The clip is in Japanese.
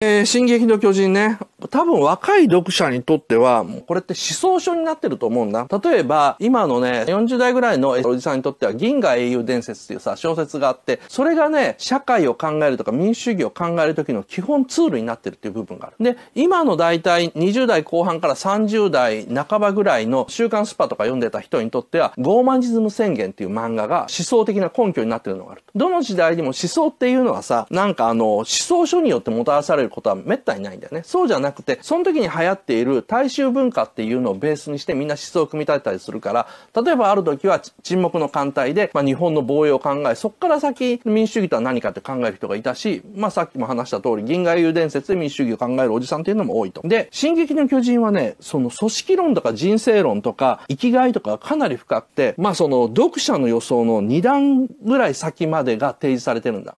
えー、進撃の巨人ね。多分若い読者にとっては、これって思想書になってると思うんだ。例えば、今のね、40代ぐらいのおじさんにとっては、銀河英雄伝説っていうさ、小説があって、それがね、社会を考えるとか民主主義を考える時の基本ツールになってるっていう部分がある。で、今の大体20代後半から30代半ばぐらいの週刊スパとか読んでた人にとっては、ゴーマンジズム宣言っていう漫画が思想的な根拠になってるのがある。どの時代にも思想っていうのはさ、なんかあの、思想書によってもたらされることは滅多にないんだよね。そうじゃないなくて、その時に流行っている大衆文化っていうのをベースにしてみんな思想を組み立てたりするから、例えばある時は沈黙の艦隊で、まあ、日本の防衛を考え、そこから先民主主義とは何かって考える人がいたし、まあさっきも話した通り、銀河英雄伝説で民主主義を考えるおじさんっていうのも多いと。で、進撃の巨人はね、その組織論とか人生論とか生きがいとかがかなり深くて、まあその読者の予想の2段ぐらい先までが提示されてるんだ。